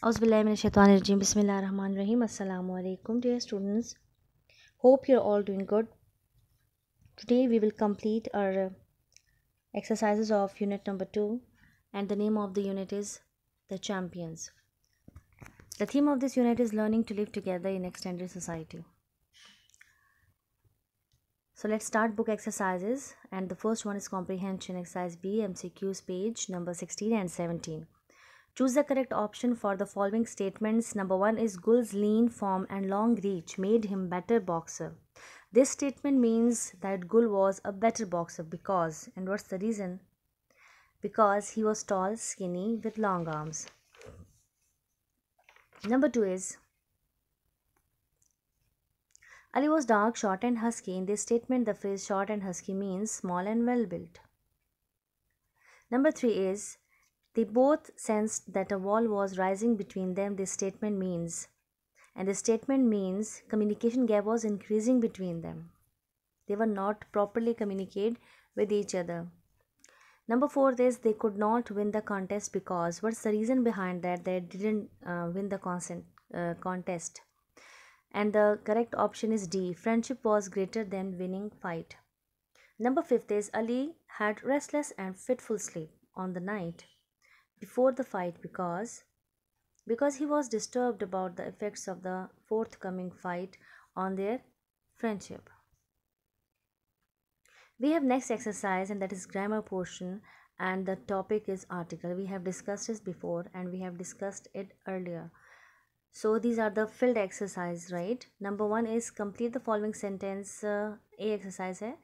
Ausbillah Bismillah Rahman Rahim. Assalamu alaikum, dear students. Hope you're all doing good. Today we will complete our uh, exercises of unit number 2 and the name of the unit is The Champions. The theme of this unit is learning to live together in extended society. So let's start book exercises and the first one is comprehension exercise B MCQs page number 16 and 17. Choose the correct option for the following statements. Number one is Gul's lean form and long reach made him better boxer. This statement means that Gul was a better boxer because, and what's the reason? Because he was tall, skinny, with long arms. Number two is Ali was dark, short, and husky. In this statement, the phrase short and husky means small and well built. Number three is they both sensed that a wall was rising between them, this statement means. And the statement means communication gap was increasing between them. They were not properly communicate with each other. Number four is they could not win the contest because what's the reason behind that? They didn't uh, win the consent, uh, contest. And the correct option is D. Friendship was greater than winning fight. Number fifth is Ali had restless and fitful sleep on the night before the fight because because he was disturbed about the effects of the forthcoming fight on their friendship. We have next exercise and that is grammar portion and the topic is article. We have discussed this before and we have discussed it earlier. So these are the filled exercise, right? Number one is complete the following sentence. Uh, a exercise hai,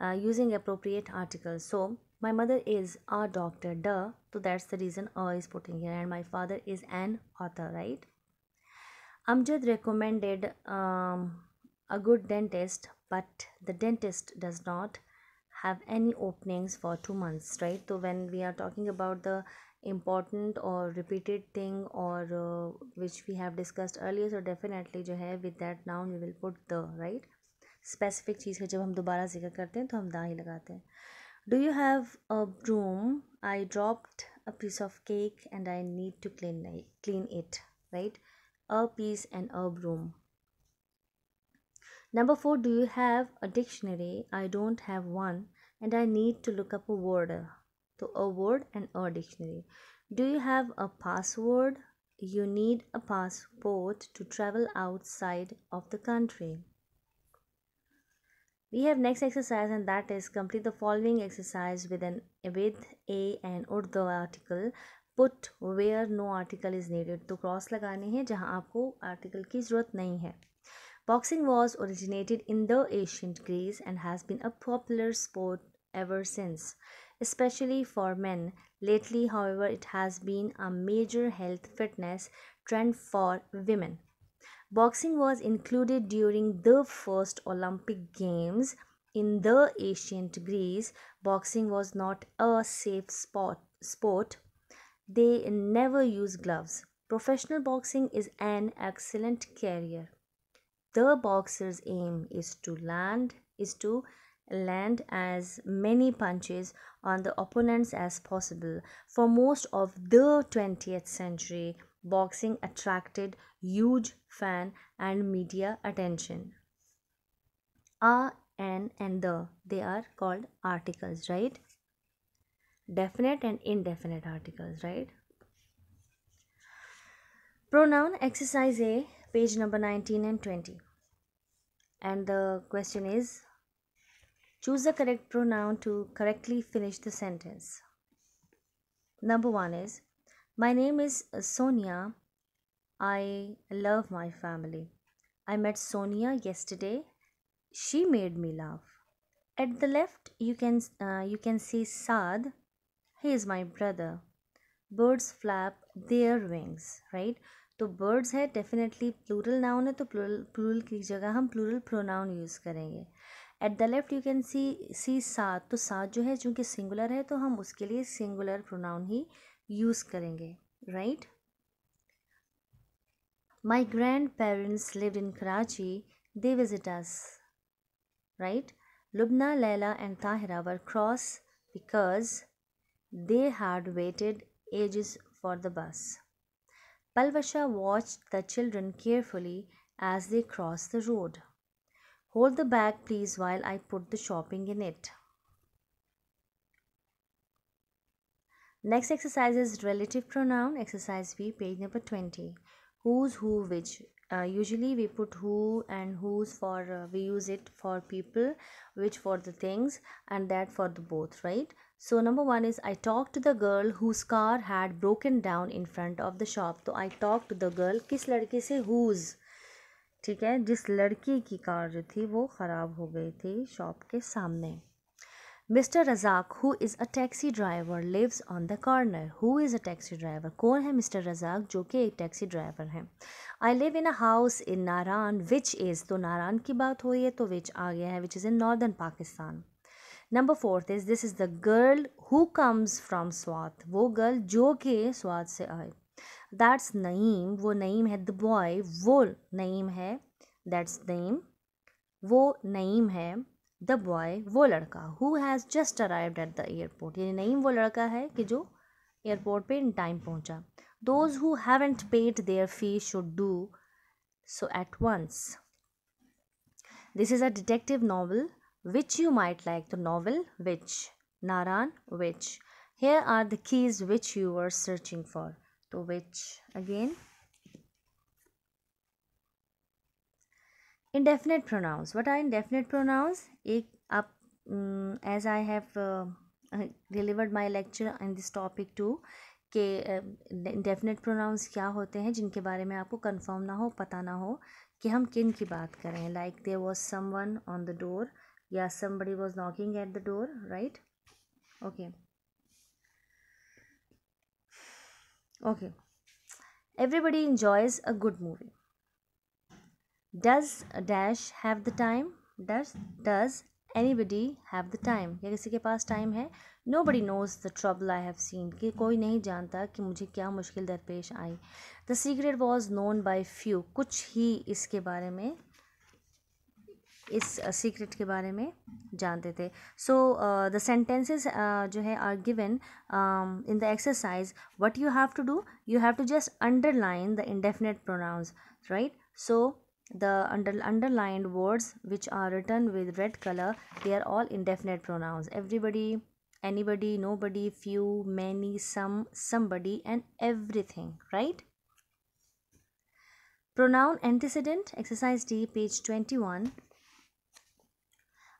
uh, using appropriate article. So my mother is a doctor duh so that's the reason a is putting here and my father is an author right amjad recommended um, a good dentist but the dentist does not have any openings for two months right so when we are talking about the important or repeated thing or uh, which we have discussed earlier so definitely जो है with that noun we will put the right specific चीज़ का जब हम दोबारा जिक्र करते हैं तो हम लगाते हैं do you have a broom? I dropped a piece of cake and I need to clean it, clean it, right? A piece and a broom. Number 4 do you have a dictionary? I don't have one and I need to look up a word. So a word and a dictionary. Do you have a password? You need a passport to travel outside of the country. We have next exercise and that is complete the following exercise with an with a and or article put where no article is needed to cross. लगाने हैं जहां आपको article की ज़रूरत नहीं है Boxing was originated in the ancient Greece and has been a popular sport ever since, especially for men. Lately, however, it has been a major health fitness trend for women. Boxing was included during the first Olympic Games. In the ancient Greece, boxing was not a safe sport. sport. They never used gloves. Professional boxing is an excellent career. The boxer's aim is to land is to land as many punches on the opponents as possible. For most of the 20th century, boxing attracted huge fan and media attention. A, an, and the they are called articles, right? Definite and indefinite articles, right? Pronoun exercise A, page number 19 and 20. And the question is choose the correct pronoun to correctly finish the sentence. Number one is My name is Sonia. I love my family. I met Sonia yesterday. She made me laugh. At the left, you can uh, you can see Saad. He is my brother. Birds flap their wings, right? तो birds है definitely plural noun है तो plural plural की जगह हम plural pronoun use करेंगे at the left you can see C सात तो सात जो है चूँकि सिंगुलर है तो हम उसके लिए सिंगुलर प्रोनाउन ही यूज़ करेंगे right my grand parents in in Karachi they us, right? Right Lubna Laila and Tahira were cross because they waited waited ages for the bus. Palvasha watched the children carefully as they crossed the road. Hold the bag, please, while I put the shopping in it. Next exercise is relative pronoun exercise भी page number twenty whose who which usually we put who and whose for we use it for people which for the things and that for the both right so number one is I talk to the girl whose car had broken down in front of the shop तो I talk to the girl किस लड़के से whose ठीक है जिस लड़की की car जो थी वो ख़राब हो गई थी शॉप के सामने mister Razaq who is a taxi driver lives on the corner who is a taxi driver कौन है मिस्टर रज़ाक जो कि एक टैक्सी ड्राइवर हैं I live in a house in Naran which is तो नारान की बात हो रही है तो विच आ गया है which is in northern Pakistan number fourth is this is the girl who comes from Swat वो गर्ल जो कि स्वाद से आए दैट्स नईम वो नईम है द बॉय वो नईम है दैट्स नईम वो नईम है द बॉय वो लड़का who has just arrive at the airport यानी नहीं वो लड़का है कि जो एयरपोर्ट पे इन टाइम पहुंचा those who haven't paid their fee should do so at once this is a detective novel which you might like the novel which नारान which here are the keys which you are searching for तो which again indefinite pronouns what are indefinite pronouns एक आप as I have delivered my lecture in this topic to topic के indefinite uh, pronouns क्या होते हैं जिनके बारे में आपको कन्फर्म ना हो पता ना हो कि हम किन की बात कर रहे हैं like there was someone on the door या somebody was knocking at the door right okay okay everybody enjoys a good movie does dash have the time does does anybody have the time या किसी के पास time है nobody knows the trouble I have seen कि कोई नहीं जानता कि मुझे क्या मुश्किल दरपेश आई the secret was known by few कुछ ही इसके बारे में इस सीक्रेट के बारे में जानते थे सो द सेंटेंसेस जो है are given in the exercise what you have to do you have to just underline the indefinite pronouns right so the under, underlined words which are written with red color they are all indefinite pronouns everybody anybody nobody few many some somebody and everything right pronoun antecedent exercise d page 21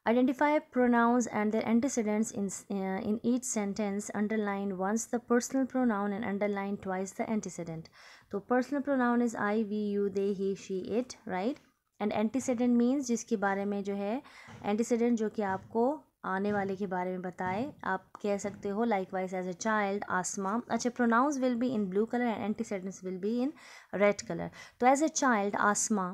Identify pronouns and their antecedents in, uh, in each sentence. Underline once the personal pronoun and underline twice the antecedent. so personal pronoun is I, we, you, they, he, she, it, right? and antecedent means jiske bare mein jo hai antecedent jo ki aapko आने वाले के बारे में बताएं आप कह सकते हो likewise as a child Asma अच्छा pronouns will be in blue colour and antecedents will be in red colour तो as a child Asma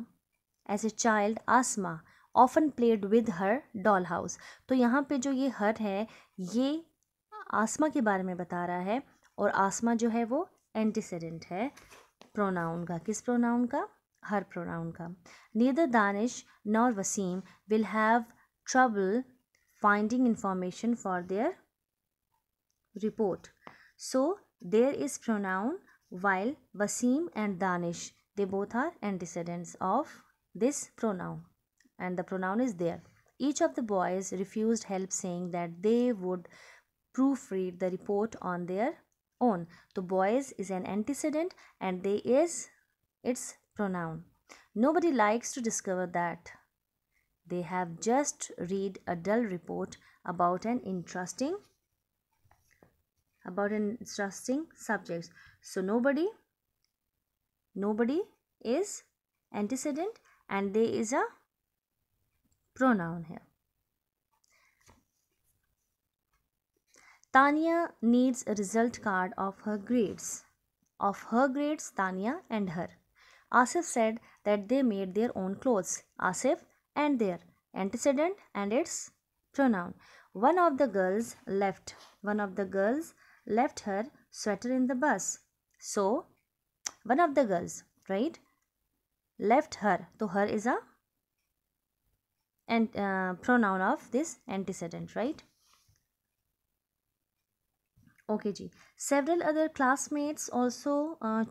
as a child Asma often played with her doll house तो यहाँ पे जो ये हर है ये आसमा के बारे में बता रहा है और आसमा जो है वो एंटीसीडेंट है प्रोनाउन का किस प्रोनाउन का हर प्रोनाउन का neither Danish nor Wasim will have trouble finding information for their report so there is pronoun while Wasim and Danish they both are antecedents of this pronoun and the pronoun is there. Each of the boys refused help saying that they would proofread the report on their own. The boys is an antecedent and they is its pronoun. Nobody likes to discover that. They have just read a dull report about an interesting about an interesting subject. So nobody nobody is antecedent and they is a pronoun है Tania needs result card of her grades of her grades Tania and her Asif said that they made their own clothes Asif and their antecedent and its pronoun one of the girls left one of the girls left her sweater in the bus so one of the girls right left her तो her is a and uh, pronoun of this antecedent right okay ji several other classmates also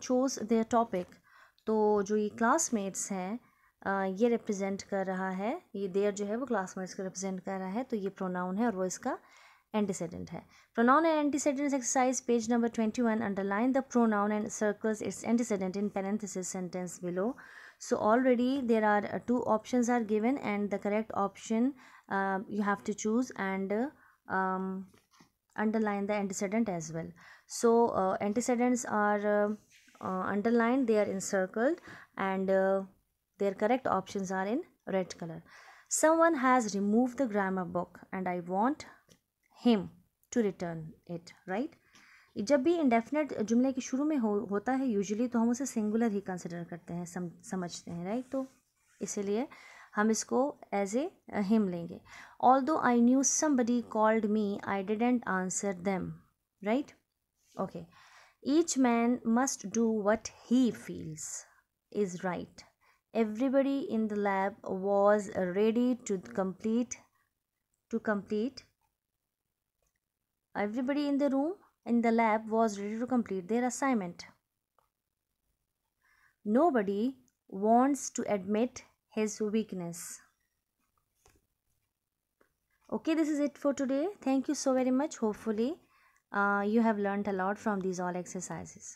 chose their topic तो जो ये classmates हैं uh, ये represent कर रहा है ये देयर जो है वो क्लासमेट्स को रिप्रेजेंट कर रहा है तो ये प्रोनाउन है और वो इसका एंटीसीडेंट है pronoun and antecedent exercise page number twenty one underline the pronoun and circles its antecedent in parenthesis sentence below so already there are uh, two options are given and the correct option uh, you have to choose and uh, um, underline the antecedent as well so uh, antecedents are uh, underlined they are encircled and their correct options are in red color someone has removed the grammar book and i want him to return it right जब भी indefinite जुमले के शुरू में हो होता है usually तो हम उसे सिंगुलर ही कंसिडर करते हैं सम, समझते हैं राइट तो इसीलिए हम इसको एज ए हिम लेंगे although I knew somebody called me I didn't answer them right okay each man must do what he feels is right everybody in the lab was ready to complete to complete everybody in the room in the lab was ready to complete their assignment. Nobody wants to admit his weakness. Okay, this is it for today. Thank you so very much. Hopefully, uh, you have learned a lot from these all exercises.